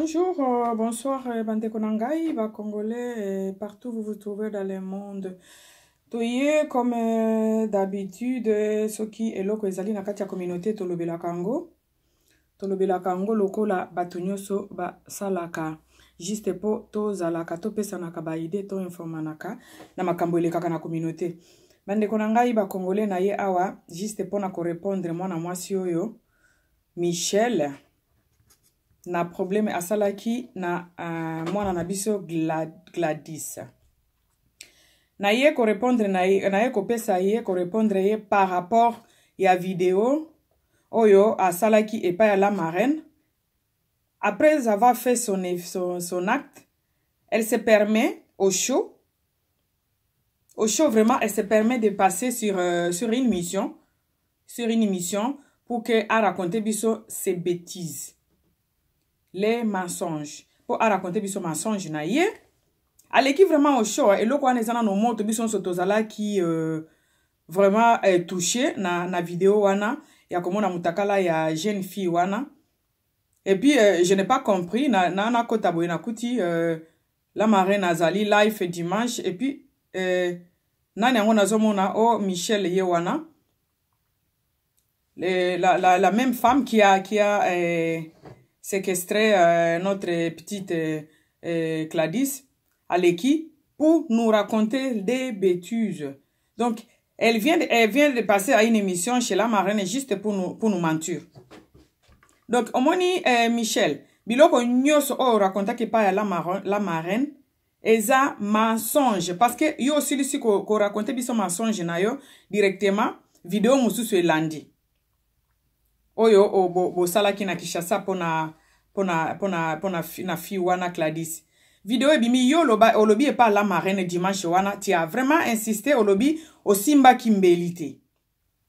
Bonjour, euh, bonsoir euh, Konangai, va congolais et partout vous vous trouvez dans le monde. Toye comme euh, d'habitude soki est ezali na kati la communauté tolobelaka Kango. tolobelaka Kango lokola bato nyonso basalaka juste mpo tozalaka topesanaka to informanaka, na makambo kaka na communauté bandeko na communauté. bakongole na ye awa juste pour na moi mwana mwasi yo, michel na probleme asalaki na uh, mwana na biso glad, gladis naye korepondre naye na kopesa ye korepondre ye par rapport ya video oyo asalaki epai ya la marraine après avoir fait son, son, son acte elle se permet au chaud au show vraiment elle se permet de passer sur, euh, sur une mission sur une émission pour que a raconté biso ses bêtises les mensonges mpo araconte biso mensonge na ye aleki vraiment oshoa eloko wana eza nano moto biso nyonso tozalaki euh, vraiment eh, touché na, na video wana ya komona motakala ya jeune fille wana epuis euh, je n'ai pas compris nanakota na, na boye nakuti euh, la marraine azali life dimanche epuis euh, nani yango nazomona o oh, michel ye wana Le, la, la, la même femme qui a, qui a euh, séquestrer euh, notre petite euh, à euh, Aleki pour nous raconter des bêtises. Donc, elle vient, de, elle vient de passer à une émission chez la marraine juste pour nous, pour nous mentir. Donc, Omoni euh, Michel, biloko nyos o raconta que pas la marraine, la marraine mensonge parce que yo aussi si ko, raconte, raconter biso mensonge na yo directement vidéo mosusu lundi. oyo a bo na pour pona mpona mpona mpona na fille wana gladys video ebimi yo oloba olobi epa alama reine dimanche wana ti a vraiment insiste olobi osimbaki mbeli te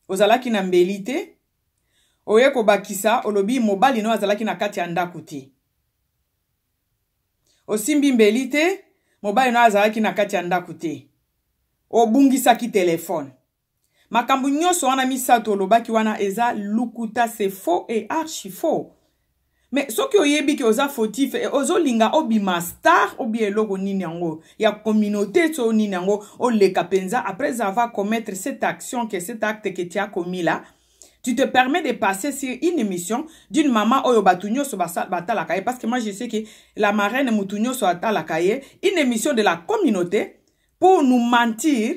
ozalaki na mbeli te oye kobakisa olobi mobali no azalaki na kati ya ndako te osimbi mbeli te mobali no azalaki na kati ya ndako te obungisaki telefone makambo nyonso wana misato olobaki wana eza lukuta se faux e archi faux me soki oyebi ke oza fotif eh, ozolinga obima star obia eloko nini yango ya communauté to nini yango oleka mpenza après avoir commettre cette action ke cet acte ke ti akomi la tu te permets de passer sur une émission d'une maman oyo bato nyonso batalaka ye parce que moi je sais que la marraine motu nyonso atalaka ye une émission de la communauté pour nous mentir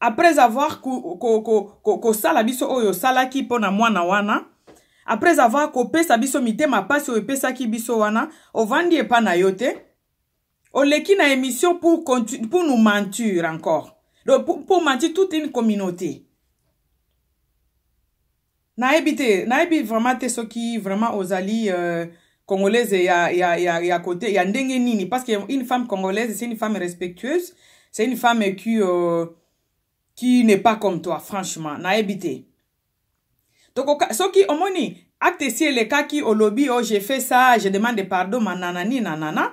après avoir kosala biso oyo osalaki mpo na mwana wana ko, ko, ko, ko, ko, ko, ko, après avoir kopesa biso mitema mpasi oyo epesaki biso wana ovandi epa na yo te oleki na émission pour, pour nous mentir encore Donc, pour, pour mentir toute une communauté nayebi te nayebi vraiment te soki vraiment ozali euh, congolaise ya, ya, ya, ya côté ya ndenge nini parce que une femme congolaise c'est une femme respectueuse c'est une femme qui, euh, qui n'est pas comme toi franchement nayebi te tokoka soki omoni acte esi elekaki olobi o oh, je fais ça je demande pardon mananani nanana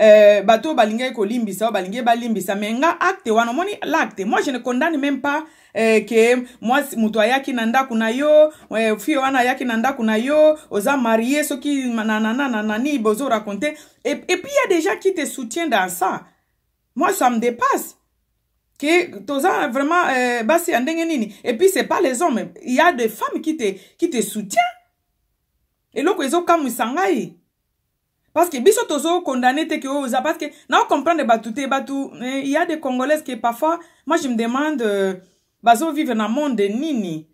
euh, bato oyo balingaki kolimbisa oyo balingaki balimbisa me nga acte wana omoni l'acte moi je ne condamne même pas eh, ke mwasi moto ayaki na ndako na yo eh, fie wana ayaki na ndako na yo oza marie soki nanana nanani bozo raconte et, et puis y a des gens qui te soutient dans ça moi ça me dépasse ke toza vraiment euh, basi ya ndenge nini et puis c'est pas les hommes il y a des femmes qui te, qui te soutient eloko ezokamwisa ngai parce que biso tozokondane te ke oyo oza parce que naocomprendre bato te bato eh, il y a des congolaises que parfois moi je me demande euh, bazovivre na monde nini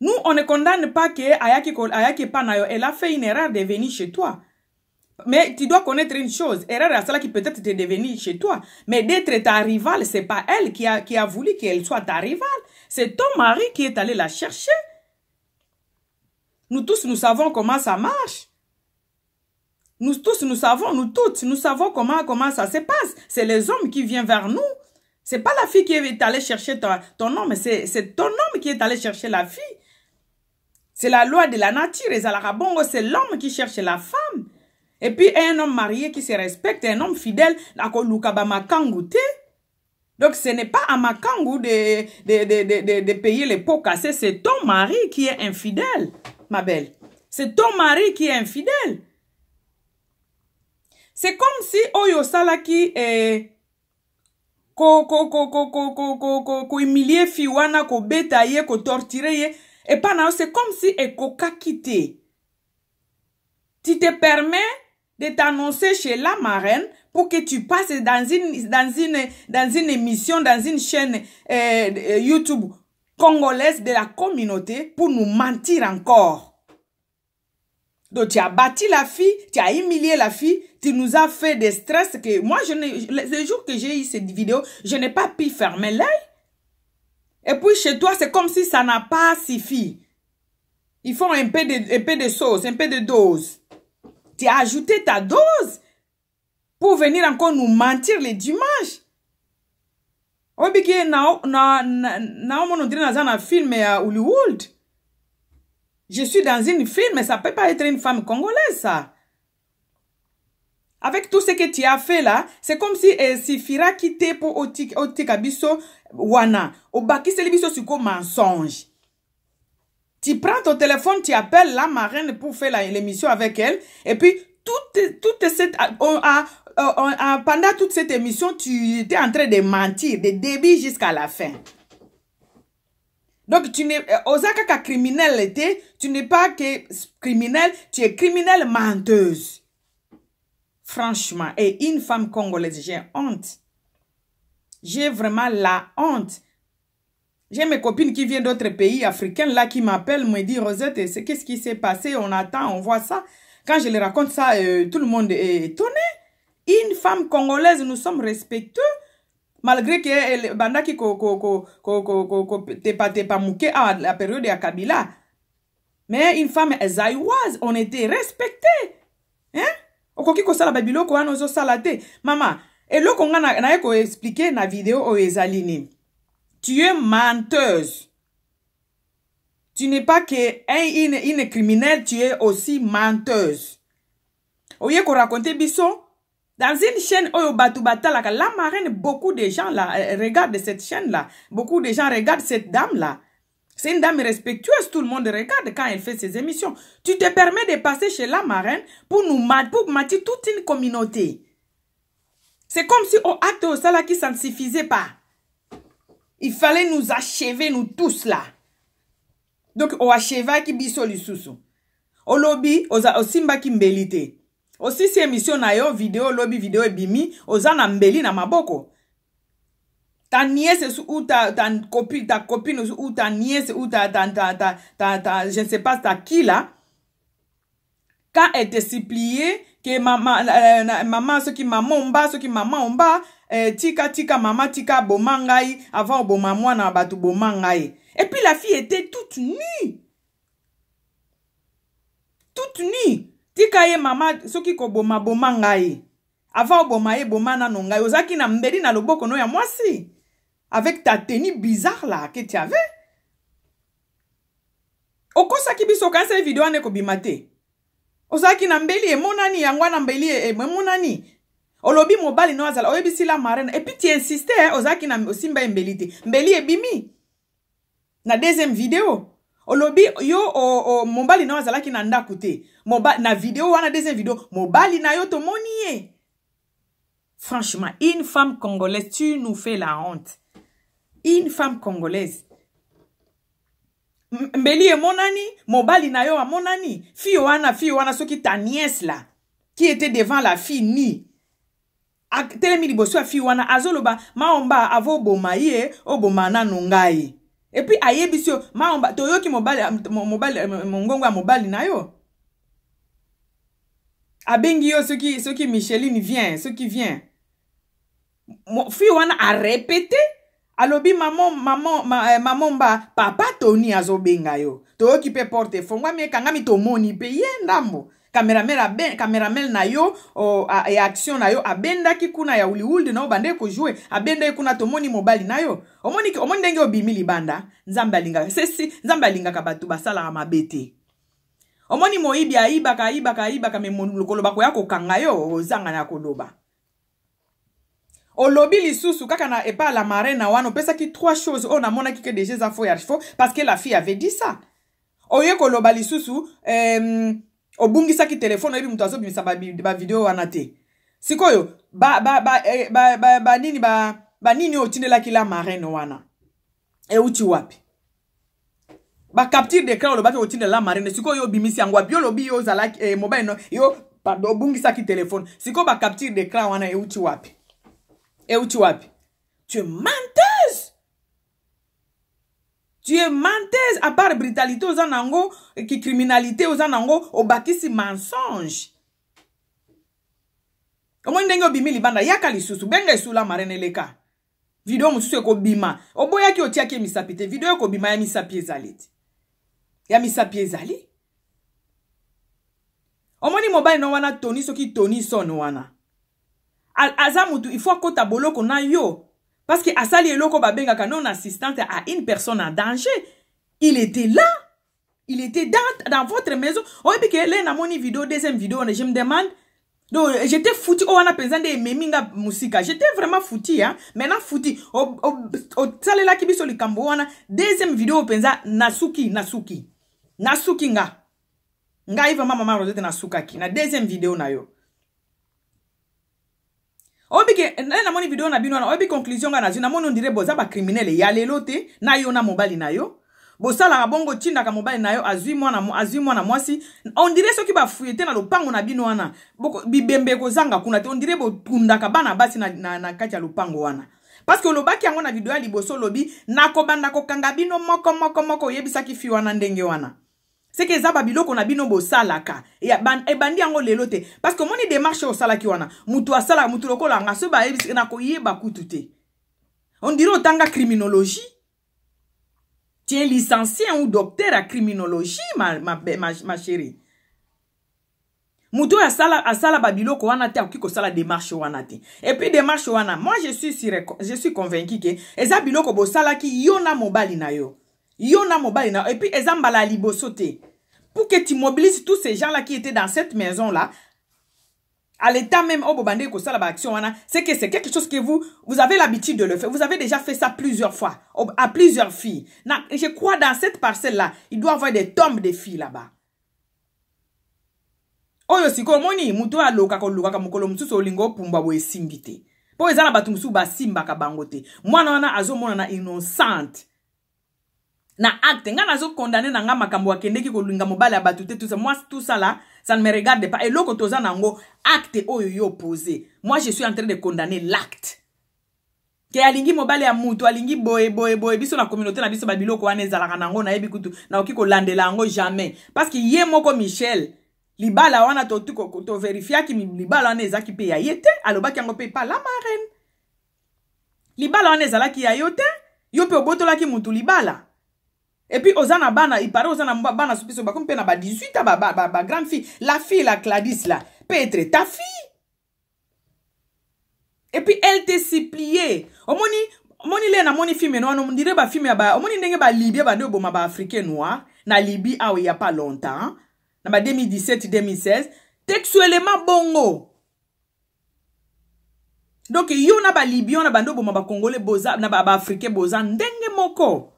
nous on ne condamne pas ke ayaki, ayaki epa na yo elle a fait une erreur de venir chez toi Mais tu dois connaître une chose, erreur à cela qui peut-être te devenir chez toi. Mais d'être ta rivale, c'est pas elle qui a, qui a voulu qu'elle soit ta rivale. C'est ton mari qui est allé la chercher. Nous tous, nous savons comment ça marche. Nous tous, nous savons, nous toutes, nous savons comment, comment ça se passe. C'est les hommes qui viennent vers nous. C'est pas la fille qui est allée chercher ton, ton homme, c'est ton homme qui est allé chercher la fille. C'est la loi de la nature. Et c'est l'homme qui cherche la femme. Et puis, un homme marié qui se respecte, un homme fidèle, nakoluka ba makangu te. Donc, ce n'est pas à makangu de, de, de, de, de payer les pots cassés. C'est ton mari qui est infidèle, ma belle. C'est ton mari qui est infidèle. C'est comme si Oyo Salaki est... ko ko ko ko ko ko ko ko ko humilie fi wana kobeta ye kotortire ye epa na yo c'est comme si ekokaki te ti te permet de t'annoncer chez la marraine pour que tu passes dans une, dans une, dans une émission, dans une chaîne euh, euh, YouTube congolaise de la communauté pour nous mentir encore. Donc tu as bâti la fille, tu as humilié la fille, tu nous as fait des stress que moi, je le jour que j'ai eu cette vidéo, je n'ai pas pu fermer l'œil. Et puis chez toi, c'est comme si ça n'a pas suffi. Ils font un peu, de, un peu de sauce, un peu de dose. tu as ajouté ta dose pour venir encore nous mentir les dimanches. Obiki na na na mon dire dans un film à Hollywood. Je suis dans une film, mais ça peut pas être une femme congolaise ça. Avec tout ce que tu as fait là, c'est comme si eh, Sifira quittait pour Otikabiso Wana. Obaki c'est le biso sur mensonge. Tu prends ton téléphone, tu appelles la marraine pour faire l'émission avec elle. Et puis, toute, cette, euh, a, pendant toute cette émission, tu étais en train de mentir, de débit jusqu'à la fin. Donc, tu n'es, euh, Osaka criminel tu n'es pas que criminel, tu es criminelle menteuse. Franchement, et une femme congolaise, j'ai honte. J'ai vraiment la honte. J'ai mes copines qui viennent d'autres pays africains là qui m'appellent, me disent Rosette, qu'est-ce qui s'est passé On attend, on voit ça. Quand je les raconte ça, euh, tout le monde est étonné. Une femme congolaise, nous sommes respectueux. Malgré que Bandaki pas mouké à ah, la période de Kabila. Mais une femme zaïoise, on était respectés. Hein? okoki kosala babiloko wana ah, ozosala te mama eloko nga naye expliquer na video vidéo que tu es menteuse. Tu n'es pas que une, une criminelle, tu es aussi menteuse. Oye qu'on racontait Bissot? dans une chaîne la marraine, beaucoup de gens euh, regardent cette chaîne-là. Beaucoup de gens regardent cette dame-là. C'est une dame respectueuse, tout le monde regarde quand elle fait ses émissions. Tu te permets de passer chez la marraine pour nous pour mater toute une communauté. C'est comme si on acte au salaire qui ça ne suffisait pas. il fallait nous achever nous tous là donc oachevaki biso lisusu olobi osimbaki mbeli te osisi emission na yo video olobi video ebimi oza na mbeli na maboko ta niese su u ta, ta, kopi, ta kopine su u ta niese u ta, ta, ta, ta, ta, ta je ne sais pas ta qui là quand elle te suppliait que mama, euh, mama soki mama omba soki mama omba eh, tika tika mama tika boma ngai avant oboma mwana ya bato boma ngai et puis la fille était toute nue toute nue tika ye mama soki koboma boma ngai avant oboma ye boma nano ngai ozalaki na mbeli na loboko no ya mwasi avec ta tenue bizarre la ke ti ave okosaki biso okanisa ye video wana ekobima te ozalaki na mbeli emonani yango wana mbeli e- e- emonani olobi mobali no azala oyebisila marene epui ti insiste eh, ozalaki na osimba ye mbeli te mbeli ebimi na deuxième video olobi yo o, o, mobali na yo azalaki na ndako te na video wana deuxième video mobali na yo tomoni ye franchement une femme congolaise tu nous fais la honte une femme congolaise mbeli emonani mobali na yo amonani fille wana fille wana soki ta nièse la qui était devant la fille ni atelemi liboso ya fii wana azoloba maomba avoboma ye oboma nano ngai epui ayebi so maomba toyoki mongongo ya mobali na yo abengi yo soki soki micheline vient soki vient fii wana arepete alobi mamo, mamo, ma, eh, mamomba papa toni azobenga yo toyoki mpe porte efongwami ekangami tomoni mpe ye ndambo cameraman abe cameraman na yo o, a, ya action na yo abendaki kuna ya uliulde na yo bandeki kozwe abendaki kuna tomoni mobali na yo omoni, omoni ndenge obimi libanda nzambe alingaka sesi nzambe alingaka bato basalaka mabe te omoni moyibi ayibaka ayibaka ayibaka me lokolo bakoya kokanga yo ozanga na koloba olobi lisusu kaka na epai la marena wana opesaki trois choses oyo namonaki ke deja eza faux ya faux parce que la fille avait dit ça oye koloba lisusu um, obungisaki telefone oyebi moto azobimisa bavideo wana te sikoyo banini e, banini oyo otindelaki la marine wana euti wapi bacapture d'écran olobaki otindela la marine sikoyo yo obimisi yango wapi yo olobi yo ozalaki eh, mobali no yo pardon obungisaki telefone sikoyo bacapture d'écran wana euti wapi euti wapi tu es menteur tu es menteuse à part brutalité oza na yango ki criminalité oza na yango obakisi mensonge omoni ndenge obimi libanda yaka lisusu benga esula marene eleka video mosusu ekobima oboyaki otiaki emisapi te video ekobima ya misapi ezali te ya misapi ezali omoni mobali na wana toni soki toni son wana aza motu ifo akota boloko na yo Parce que asali eloko babengaka non assistante à une personne en danger, il était là. Il était dans, dans votre maison. Oui, puis que là, dans mon vidéo, deuxième vidéo, je me demande, donc, j'étais foutu. Oh, on a pensé des meminga musika. J'étais vraiment foutu, hein. Maintenant, foutu. Oh, Au oh, salé là qui sur le cambo. a deuxième vidéo, pensa Nasuki, Nasuki. Nasuki nga. Nga, il vraiment maman Rosette Nasuka qui. Na deuxième vidéo, na yo. obike nde namoni video na bino wana oyebi conclusion nga na zwi namoni ondire boza bacriminele ya lelo te na yo na mobali na yo bosalaka bongo tindaka mobali na yo azwi mwana azwi mwana mwasi ondire soki bafuye te na lopango na bino wana bibembe ekozanga kuna te ondire botundaka bana basi na, na, na kati ya lopango wana parceke olobaki yango na video ya liboso olobi nakobanda kokanga bino moko moko moko oyebisaki fi wana ndenge wana seke eza babiloko na bino bosalaka ebandi yango lelo te parce que omoni démarche osalaki wana motu asalaka motu lokola nga so bayebisiki na koyeba kutu te ondire otanga criminologie tu es licencié ou docteur ya criminologie ma, ma, ma, ma chérie moto oyo asala, asala babiloko wana te akoki kosala démarche wana te epuis démarche wana moi je suis, sur, je suis convaincu ke eza biloko bosalaki yo na mobali na yo yo na mobali na yo epuis eza mbala ya liboso te pour que tu mobilises tous ces gens-là qui étaient dans cette maison-là, à l'état même, au oh, Bobandé, c'est que c'est quelque chose que vous, vous avez l'habitude de le faire. Vous avez déjà fait ça plusieurs fois, oh, à plusieurs filles. Je crois dans cette parcelle-là, il doit y avoir des tombes de filles là-bas. oyo moni, omoni moto oyo vous avez lingo mosusu olinga opumba boye esimbi te vous avez na bato mosusu mwana wana innocente na acte ngai nazokondane na ngai makambo akendeki kolinga mobali ya bato te tusa moi tusala ça ne me regarde pas eloko toza na yango acte oyo yo pose moi je suis en train de condamner l'acte ke alingi mobali ya mutu alingi boye boye boye biso na communauté na biso babiloko wana ezalaka nango nayebi kutu naoki kolandela yango jamais parce que ye moko michel libala wana toverifiaki libala wana ezalaki mpe ya ye te alobaki yango mpe epa la marraine libala wana ezalaki ya yo te yo mpe obotolaki mutu libala epuis oza na bana ipare oza na bana so biso bakomi mpe na ba 18 a bagrande fille la fille la cladis la mpe etre ta fille epuis elle te supplie omoni omoni le namoni filme no wana ondire bafilme ya omoni ndenge balibie bande oboma baafricain noir na libi awa ya pas longtemps na ba 2017 2016 texuellement bongo donk yo na balibi wana bande oboma bacongolais boza na baafricain boza ndenge moko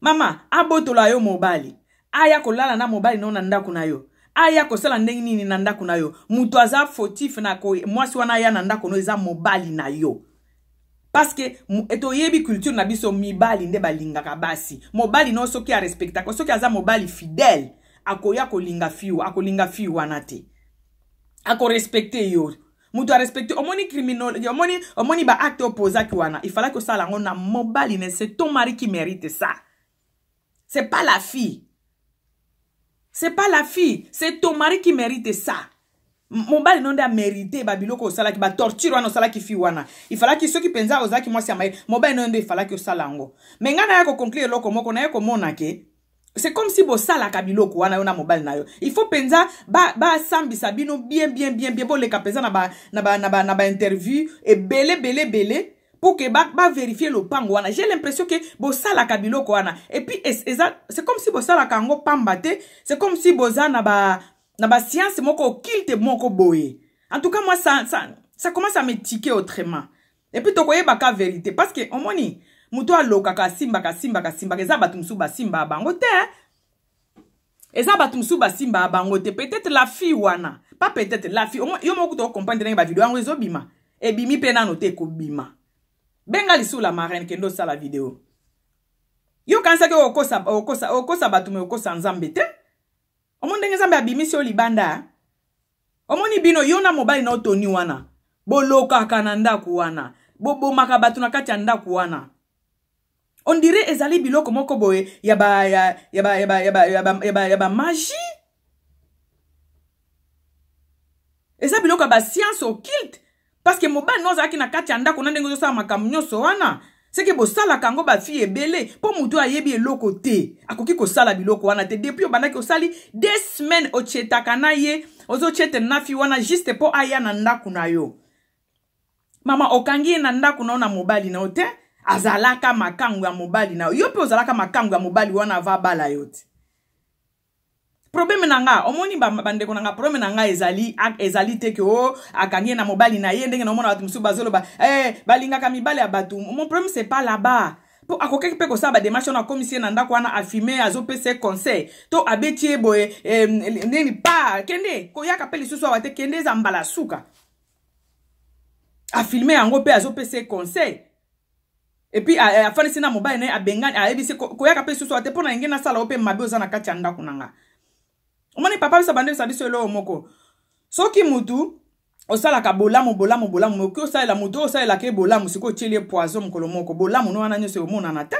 mama abotola yo mobali aya kolala na mobali no na ndako na yo aya kosala ndenge nini na ndako na yo moto aza fotif na ko mwasi wana aya na ndako no eza mobali na yo parceke eh, toyebi culture na biso mibali nde balingaka basi mobali no soki arespectaka soki aza mobali fidele akoya kolinga fiu akolinga fiu wana te akorespecte yo moto arespecte omoni criminal omoni omoni baacte opozaki wana ifalaki osala yango na mobali ne se ton mari qui mérite ça C'est pas la fille. C'est pas la fille. C'est ton mari qui mérite ça. mobali no nde amerite babiloko osalaki batorture wana osalaki fi wana efalaki soki mpenza ozalaki mwasi ya maye mobali no nde efalaki osala yango me ngai naya koconclure eloko moko naye komona ke c'est comme si bosalaka biloko wana yo na mobali na yo il faut mpenza basambisa ba bino bien bien bien bien boleka mpenza na bainterview ba, na ba, na ba ebele bele bele, bele pour que ba, ba vérifier lopango wana j'ai l'impression ke bosalaka biloko wana et puis eza c'est comme si bosalaka yango pamba te c'est comme si boza na ba na bascience moko okilte moko boye en tout cas moi ça, ça, ça commence à m'étiquer autrement et puis tokoyebaka vérité parce que omoni moto alokaka asimbaka asimbaka asimbaka eza bato mosusu basimba bango te eza bato mosusu basimba bango te peut-être la fille wana pas peut-être la fille yo moko tokokomprendre ndenge bavideo yango ezobima ebimi mpe nano te ekobima benga lisula marraine kende osala video yo okanisaki okosa, okosa, okosa bato me okosa nzambe te omoni ndenge nzambe abimisi yo libanda omoni bino yo na mobali na otoni wana bolokaka na ndako wana bobomaka bato na kati ya ndako wana ondire ezali biloko moko boye ya bamagi eza biloko ya basiance occulte parceke mobali no ozalaki na kati ya ndako na ndenge ozosala makambo nyonso wana seke bosalaka yango bafille ebele mpo moto ayebi eloko te akoki kosala biloko wana te depuis obandaki osali de semaine otyetaka na ye ozotyetene na fi wana juste mpo aya na ndako na yo mama okangi ye na ndako na yo na mobali na yo te azalaka makango ya mobali na yo yo mpe ozalaka makango ya mobali wana ava abala yo te probleme na nga omoni bandeko na nga probleme na nga ezali ezali te ke o akangi ye na mobali na ye ndenge naomona bato mosusu bazoloba eh, balingaka mibale ya bato mon probleme c'est pas là-bas mpo akokaki mpe kosala bademarche wana akomisi ye na ndako wana afime azopesa ye conseil to abeti ye boye eh, nini pa kende koyaka mpe lisusu awa te kende eza mbala suka afilme yango mpe azopesa ye conseil epuis afandisi na mobali na ye abengani ayebisi koyaka mpe lisusu awa te mpo na ndenge nasala o mpe mabe oza na kati ya ndako na ngai omoni papa biso abandekisa biso eloko moko soki mutu osalaka bolamu bolamu bolamu okoki osalela motu oyo osalelaka ye bolamu sikoyo otieli ye poison mokolo moko bolamu no wana nyonso eomonana ta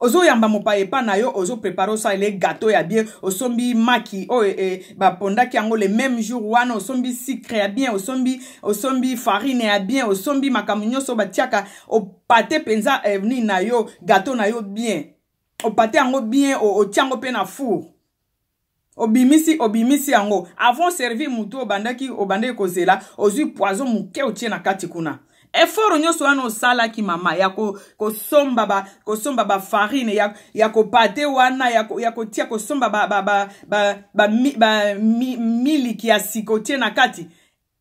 ozoyamba mopaya epa na yo ozoprepare osalela ye gato ya bien osombi maki oyo e, bapondaki yango le même jour wana osombi sucre ya bien osombi osombi farine ya bien osombi makambo nyonso batiaka opate mpenza avenir eh, na yo gato na yo bien opate yango bien otia yango mpe na four obimisi obimisi yango avant servir motu obandaki obandaki kozela ozwi poison moke otie na kati kuna efort nyonso wana osalaki mama ya kosomba ko kosomba bafarine ya, ya kopate wana ya, ya kotia kosomba bamiliki ba, ba, mi, ya sika otie na kati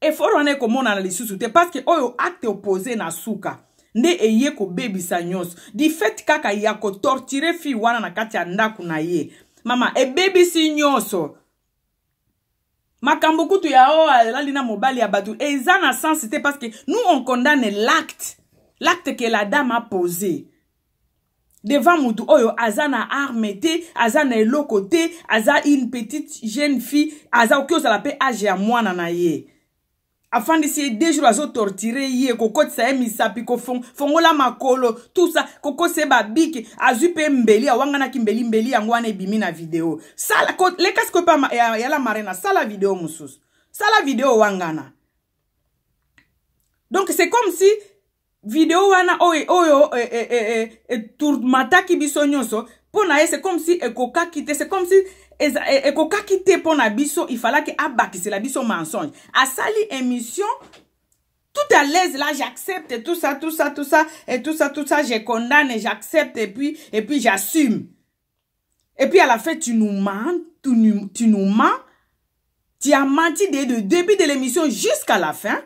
efort wana ekomonana lisusu te parceke oyo acte opose na suka nde eye kobebisa nyonso difete kaka ya kotortire fi wana na kati ya ndako na ye mama ebebisi nyonso makambo kutu ya oyo alali na mobali ya bato eza na sens te parce que nous on condamne l'acte l'acte que la dame a posé devant motu oyo aza na arme te aza na eloko te aza une petite jeune fille aza oki ozala mpe age ya mwana na ye afandi si ye deux jours azotortire ye kokotisa ye misapi kofongola makolo tusa kokosisa ye babiki azwi mpe mbeli awanganaki mbelimbeli yango wana ebimi na video sala leka sikoyo mpe yala marena sala video mosusu sala video wangana donc c'est comme si video wana oyo oyo etourmataki e, e, e, biso nyonso mpo na ye c'est comme si ekokaki te c'est comme si E, ekokaki te mpo na biso ifalaki abakisela biso mensonge asali émission tout à l'aise là j'accepte tout ça tout ça tout ça et tout ça tout ça je condamne et j'accepte et puis et puis j'assume et puis à la fin tu nous mens tu nous, tu nous mens tu as menti dès le début de l'émission jusqu'à la fin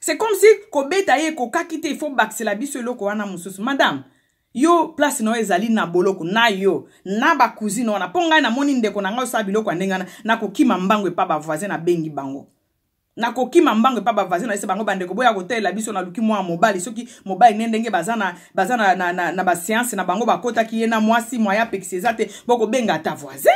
c'est comme si kobeta ye kokaki te il faut bakisela biso eloko wana mosusu madame yo place na yo ezali na boloko na yo na bakuzine wana mpo ngai namoni ndeko na ngai osala biloko ya ndenge wana nakokima mbango epa bavoisin nabengi bango nakokima mbango epa bavoisin nayesa bango bandeko boya kotelela biso naluki mwana mobali soki mobali ne ndenge baza na, baza na, na, na, na baseanse na bango bakotaki ye na mwasi mwaya pekisi eza te bokobenga ata voisin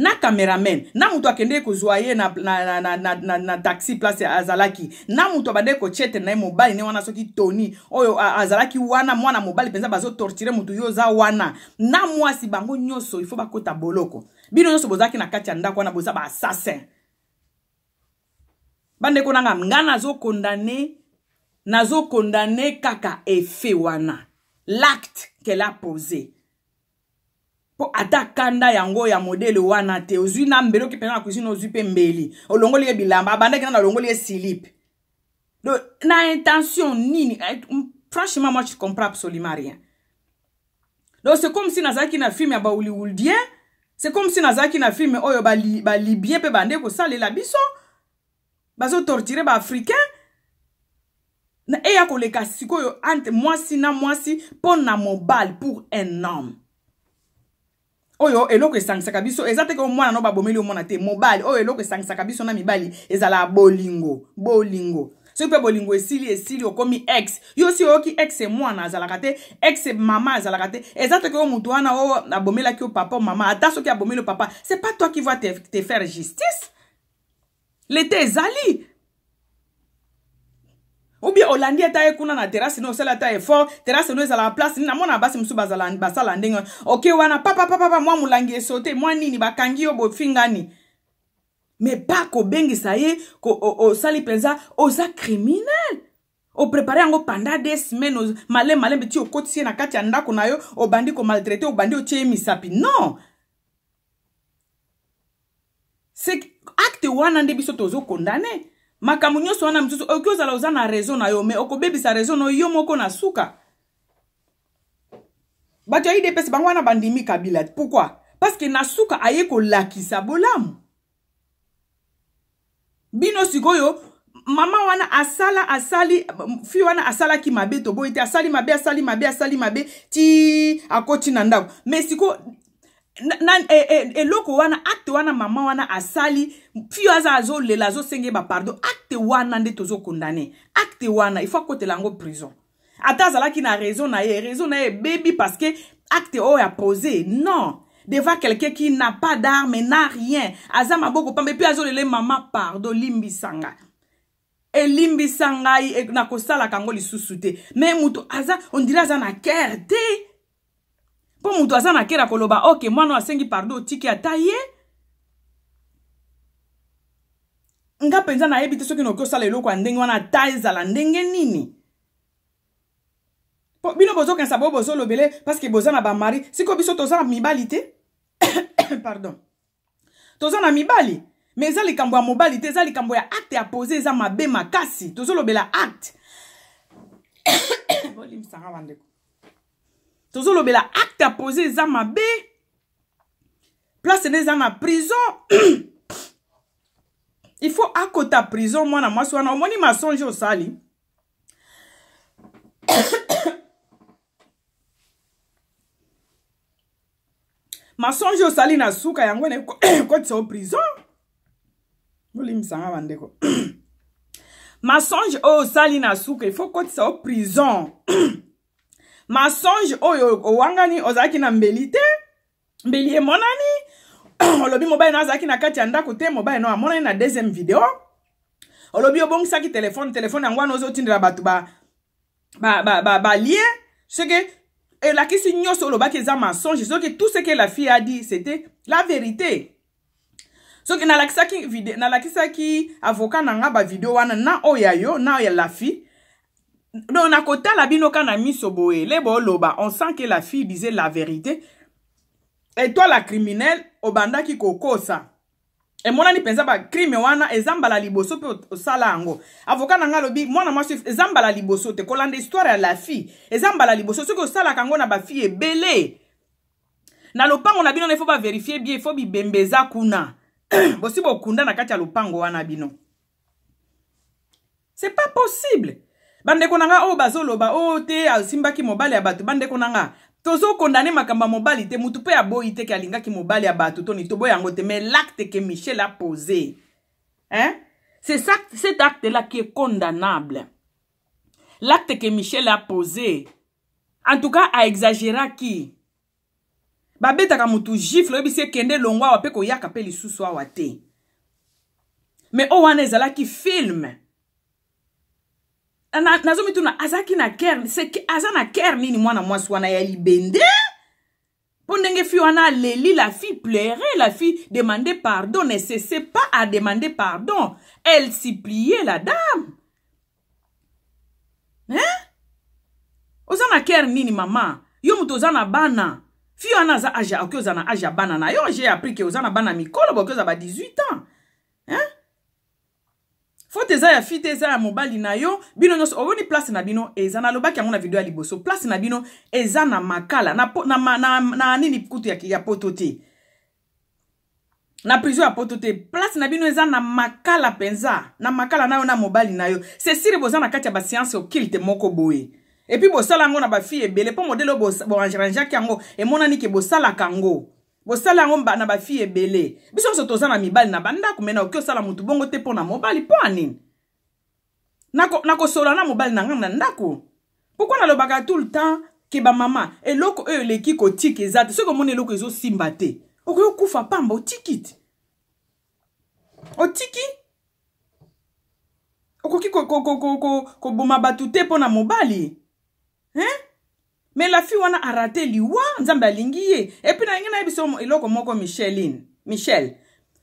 na cameraman na moto akendeki kozwa ye na, na, na, na, na, na, na taxi place azalaki na moto abandeki kotia ete na ye mobali ne wana soki toni oyo azalaki wana mwana mobali mpenza bazotortire motu yo oza wana na mwasi bango nyonso ifo bakota boloko bino nyonso bozalaki na kati ya ndako wana boza baassasin bandeko nanga nga nazokondane nazokondane kaka efe wana l'acte qu'elle a posé mpo ata kanda yango ya modele wana te ozwi na mbeli oki mpena na cuisine ozwi mpe mbeli olongoli ye bilamba abandaki nana olongoli ye silipe do na intention nini eh, franchement moi je comprends absolument rien donc c'est comme si nazalaki na filme ya bahollywoodien c'est comme si nazalaki na filme oyo balibien mpe bande kosalela biso bazotortire baafricain eya koleka sikoyo entre mwasi na mwasi mpo na mobali pour un homme oyo eloko esangisaka biso eza te ke mwana no babomeli omona te mobali oyo eloko esangisaka biso na mibali ezala bolingo bolingo soki mpe bolingo esili esili okomi ex yo si oyoki ex mwana azalaka te ex mama azalaka te eza toki oyo motu wana oyo abomelaki yo papa o mama ata soki abomeli yo papa c'est pas toi qui va te, te faire justice lete ezali ou bien olandi ata ye kuna na terasi ni osala ata effort terasi ni ezala place ni namona basi mosusu basala ndenge oke wana papapapapa mwa molangi esote mwa nini bakangi yo bofingani me pa kobengisa ye osali mpenza oza criminele oprepare yango panda de semaine malembe malembe ti okotisi ye na kati ya ndako na yo obandi komaltraite obandi otie ye misapi non acte wana nde biso tozokondane makambo nyonso wana mosusu okoki ozala oza na réseau na yo me okobebisa réseau na yo moko na suka bato ya idps bango wana bandimi kabila pourkui parceke na suka aye kolakisa bolamu bino sikoyo mama wana asala asali fi wana asalaki mabe toboyi te asali mabe asali mabe asali mabe ti akoti na ndako me siko E, e, eloko wana acte wana mama wana asali fio aza azolela azosenge ye bapardon acte wana nde tozokondane acte wana ifo akotela yango prison ata azalaki na raison na ye raison na ye ebebi parce que acte oyo apose non devant quelqu'un qui n'a pas d'arme na rien aza maboko pamba epuis azolela mama pardon limbisa ngai elimbisa ngai e, nakosalaka yango lisusu te me moto aza ondire aza na kere te mpo moto aza na kera koloba ok mwana asengi pardon otiki ata ye nga mpenza nayebi te soki nokoki osala eloko ya ndenge wana ata ezala ndenge nini mpo bino bozokanisa bo bozolobele parceke boza na bamari sikoyo biso toza na mibali te pardon toza na mibali me eza likambo ya mobali te eza likambo ya acte ya pose eza mabe makasi tozolobela acte bolimisanga bandeko tozolobela acte apose eza mabe place na eza na prison il faut akota prison mwana mwasi wana omoni masonge osali masonge osali na suka yango na ekotisa o prison olimisanga bandeko masonge oyo osali na suka il faut kotisa o prison masonge oyo owangani ozalaki na mbeli te mbeli emonani olobi mobali no azalaki na kati ya ndako te mobali no amonani na deuxième video olobi obongisaki telefone telefone yango wana ozotindela bato balie ba, ba, ba, ba soki elakisi nyonso olobaki eza masonge soki tout ce que la fille a dit c'était la vérité soki nalakisaki avocat na nga bavideo wana na oyo ya yo na oyo ya la fille donc na kotala bino ka na miso boye le booloba on sent que la fille disait la vérité et toi la criminelle obandaki kokosa emonani mpenza bacrime wana eza mbala liboso mpe osala yango avoka na ngai alobi mwana mwasi eza mbala liboso te kolanda histoire ya la fille eza mbala liboso soki osalaka yango na bafille ebele na lopango na bino na ifo baverifie bie ifo bibembe eza kuna bosi bokunda na kati ya lopango wana bino c'est pas possible bandeko na nga oyo oh, bazoloba oyo oh, te asimbaki mobali ya bato bandeko na nga tozokondane makambo ya mobali te mutu mpe aboyi te ke alingaki mobali ya bato toni toboyi yango te mais l'acte ke michel apose hein? c'est ça cet acte là qui est condamnable l'acte que michel a posé en tout cas aexagéraki babetaka motu gifle oyebisi ekende longwa awa mpe koyaka mpe lisusu awa te mais oyo oh, wana ezalaki filme nazomituna eh, azalaki na ker aza na ker nini mwana mwasi wana ya libende mpo ndenge fi wana aleli la fille pleure la fille demande pardon ne cesse pas à demander pardon elle supplie la dame hein? oza na ker nini mama yo moto oza na bana fi wana aza age oke oza na age ya bana na yo j'ai appris ke oza na bana mikolo boke oza ba 18 ans hein? faute eza ya fi te eza ya mobali na yo bino nyonso omoni place na bino eza nalobaki yango na video ya liboso place na bino eza na makala na, na, na, na, na nini kutu ya, ya poto te na prison ya poto te place na bino eza na makala mpenza na makala na yo na mobali na yo sesiri boza na kati ya basianse okilte moko boye epui bosala yango na bafille ebele mpo modele oyo boarrangeaki yango emonani ke bosalaka yango bo bosala yango na bafille ebele biso nyonso toza na mibali na bandako me na oki osala motu bongo te mpo na mobali mpo anini nakosola na mobali na ngai na ndako pourkui nalobaka tout le temps ke bamama eloko oyo eleki kotika eza te soki omoni eloko ezosimba te okoki okufa pamba otiki te otiki okoki koboma bato te mpo na mobali hein? me lafi wana arate liwa nzambe alingi ye epui nalingi nayebi so eloko moko micheline michel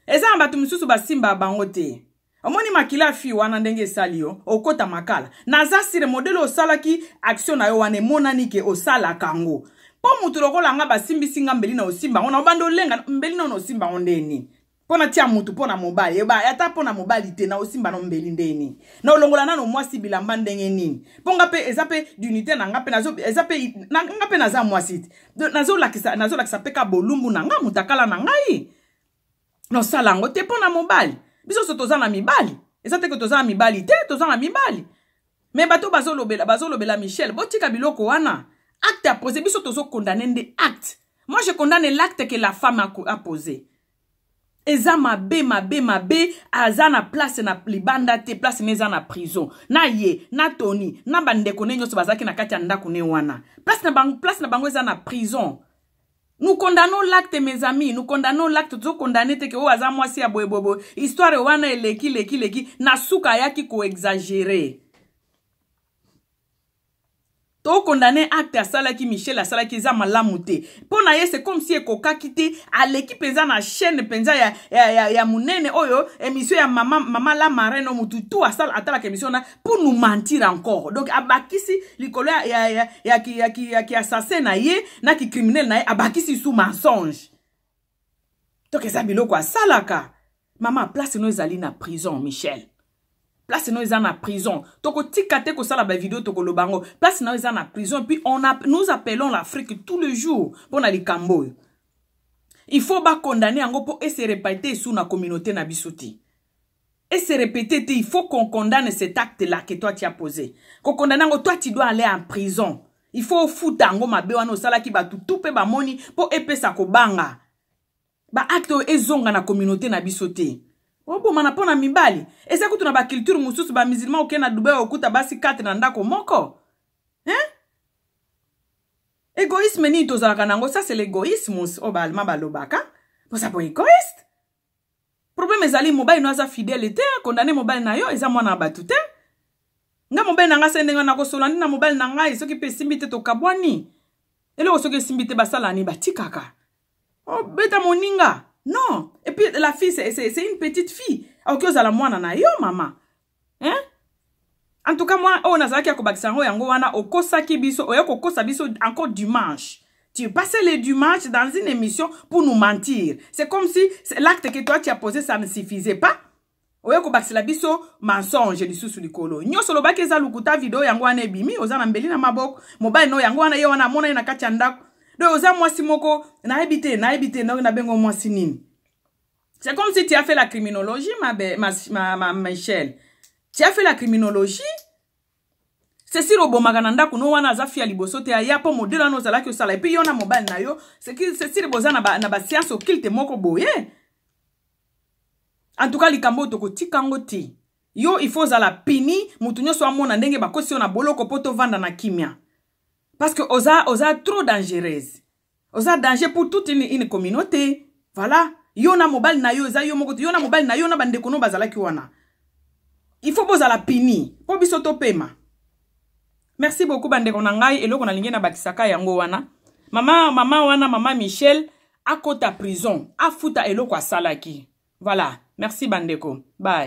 eza na bato mosusu basimba bango te omoni makila ya fi wana ndenge esali yo okota makala naza sire modele osalaki action na yo wana emonani ke osalaka ango mpo motu lokola nga basimbisi nga mbeli na osimbango na obanda olenga mbeli nano osimbango ndeni mpo natia motu mpo na mobali yeba ata mpo na mobali te naosimba na mbeli ndeni naolongola nano mwasi bilamba ndenge nini mpo nga mpe eza mpe dunité na nga mpe eza mpe nga mpe naza mwasi te nazolakisa nazolakisa mpe ka bolumbu na nga motu akala na ngai nosala yango te mpo na mobali biso so toza na mibali eza teke toza na mibali te toza na mibali me bato bazolobela bazolobela michel botika biloko wana acte apose biso tozokondane nde acte moi je condamne l'acte que la femme a, a posé eza mabe mabe mabe aza na place na libanda te place ne eza na prison na ye na toni na bandeko ne nyonso bazalaki na kati ya ndako ne wana place na, bang, place na bango eza na prison nous condamnons l'acte mes amis nous condamnons l'acte tozokondane te ke oyo oh, aza mwasi ya boyeboyeboye histoire wana eleki leki leki na suka ayaki koexagere tokondane acte asalaki michel asalaki eza malamu te mpo na ye se comme si ekokaki te aleki mpenza na chaîne mpenza ya, ya, ya, ya monene oyo émission ya mama, mama la marraine motu tu asala atalaka émission na pour nous mentir encore donc abakisi likolo ya, ya, ya, ya, ya, ya, ya assassin na ye na kicriminel na ye abakisi su mensonge donc eza biloko asalaka mama place no ezali na prison michel place na eza na prison tokotika te kosala bavideo tokoloba yango place na eza na prison puis on a, nous appelons l'afrique tout le jour mpona likambo oyo il faut bakondane yango mpo ese répéte esu na communauté na biso te ese répéte te il faut qu'on condamne cet acte là ke toi ti apose kokondane yango toi ti dois aller en prison il faut ofuta yango mabe wana osalaki bato tu mpe bamoni mpo epesa kobanga baacte oyo ezonga na communauté na biso te obomana mpo na mibali eza kutu na baculture mosusu bamusulma oke na dubai okuta basi 4 na ndako moko hein? egoïsme nini tozalaka nango sa c'est l'égoïsme oyo baalema balobaka mposa po égoïste problème ezali mobali no aza fidèle te akondane mobali na yo eza mwana ya bato te nga mobali na ngai se ndenge nakosola ndi na mobali na ngai soki mpe esimbi te tokabwani eloko soki esimbi te basala ni batikaka obeta moninga Non. Et puis la fille, c'est une petite fille. okozala mwana na yo mama hein? cas, mwa oyo oh, nazalaki ya kobakisa yango yango wana okosaki biso oyoko kosa biso encore dimanche tu passais le dimanche dans une émission pour nous mentir c'est comme si l'acte que toi tu as posé ça ne suffisait pas oya kobakisela biso mensonge lisusu N'yo solo olobaki eza lukuta video yango bimi. oza na mbeli na maboko no yango wana mona wana mona na ndako donc oza mwasi moko nayebi te nayebi te ndenge nabengo mwasi nini c'est comme si tu as fait la criminologie ma, be, ma, ma, ma, ma michel tu as fait la criminologie cecile obomaka na ndako no wana aza fia liboso te aya mpo modele wana ozalaki osala epui yo na mobali na yo cecile boza na basiance okilte moko boye antuka likambo oyo tokotika yango te yo ifo ozala pini motu nyonso amona ndenge bakosi yo na boloko mpo tovanda na kimia Parce que oza, oza trop dangereuse. Oza danger pour toute une, une communauté. Voilà. Yo na mobile na yo, oza yo mokoto. Yo na mobile na yo na bandeko no bazalaki wana. Il faut bozala pini. Po biso to pema. Merci beaucoup bandeko na ngai eloko na lingi na bakisaka yango wana. Mama mama wana mama Michel akota prison afuta eloko asalaki. Voilà. Merci bandeko. Bye.